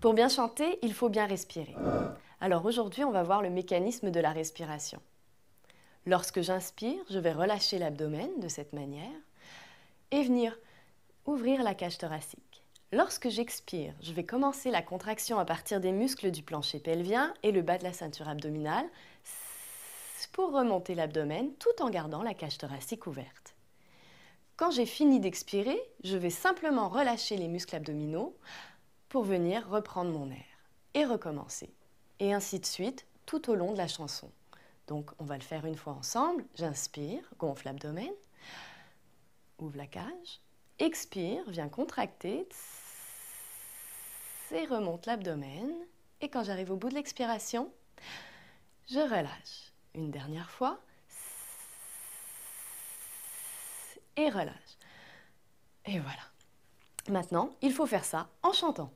Pour bien chanter, il faut bien respirer. Alors aujourd'hui, on va voir le mécanisme de la respiration. Lorsque j'inspire, je vais relâcher l'abdomen de cette manière et venir ouvrir la cage thoracique. Lorsque j'expire, je vais commencer la contraction à partir des muscles du plancher pelvien et le bas de la ceinture abdominale pour remonter l'abdomen tout en gardant la cage thoracique ouverte. Quand j'ai fini d'expirer, je vais simplement relâcher les muscles abdominaux pour venir reprendre mon air et recommencer. Et ainsi de suite tout au long de la chanson. Donc on va le faire une fois ensemble. J'inspire, gonfle l'abdomen, ouvre la cage, expire, viens contracter, et remonte l'abdomen. Et quand j'arrive au bout de l'expiration, je relâche. Une dernière fois. Et relâche. Et voilà. Maintenant, il faut faire ça en chantant.